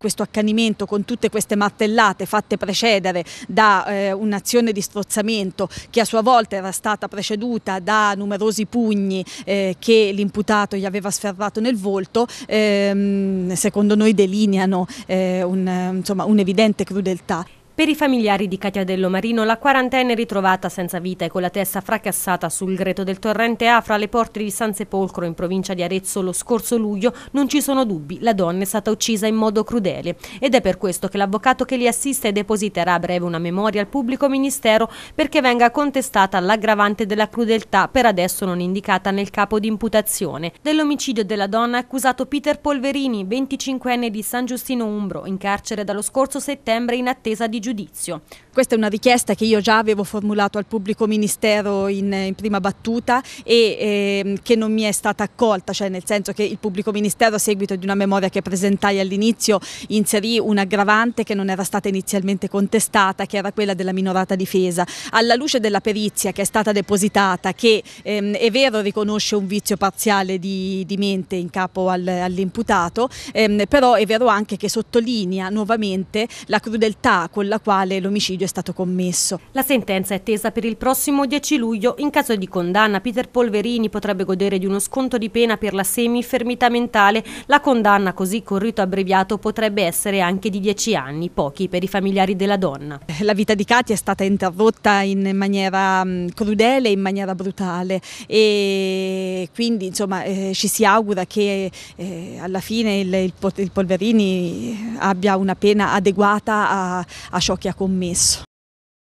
questo accanimento con tutte queste martellate fatte precedere da eh, un'azione di strozzamento che a sua volta era stata preceduta da numerosi pugni eh, che l'imputato gli aveva sferrato nel volto, ehm, secondo noi delineano eh, un, insomma, un'evidente crudeltà. Per i familiari di Catiadello Marino, la quarantenne ritrovata senza vita e con la testa fracassata sul greto del torrente Afra alle porte di San Sepolcro in provincia di Arezzo lo scorso luglio, non ci sono dubbi, la donna è stata uccisa in modo crudele ed è per questo che l'avvocato che li assiste depositerà a breve una memoria al pubblico ministero perché venga contestata l'aggravante della crudeltà per adesso non indicata nel capo di imputazione. Dell'omicidio della donna è accusato Peter Polverini, 25enne di San Giustino Umbro, in carcere dallo scorso settembre in attesa di giudizio giudizio. Questa è una richiesta che io già avevo formulato al pubblico ministero in, in prima battuta e eh, che non mi è stata accolta, cioè nel senso che il pubblico ministero a seguito di una memoria che presentai all'inizio inserì un aggravante che non era stata inizialmente contestata, che era quella della minorata difesa. Alla luce della perizia che è stata depositata, che ehm, è vero riconosce un vizio parziale di, di mente in capo al, all'imputato, ehm, però è vero anche che sottolinea nuovamente la crudeltà con la quale l'omicidio è stato commesso. La sentenza è tesa per il prossimo 10 luglio. In caso di condanna, Peter Polverini potrebbe godere di uno sconto di pena per la semifermità mentale. La condanna, così con rito abbreviato, potrebbe essere anche di 10 anni, pochi per i familiari della donna. La vita di Katia è stata interrotta in maniera mm, crudele, in maniera brutale e quindi insomma, eh, ci si augura che eh, alla fine il, il, il Polverini abbia una pena adeguata a, a ciò ciò che ha commesso.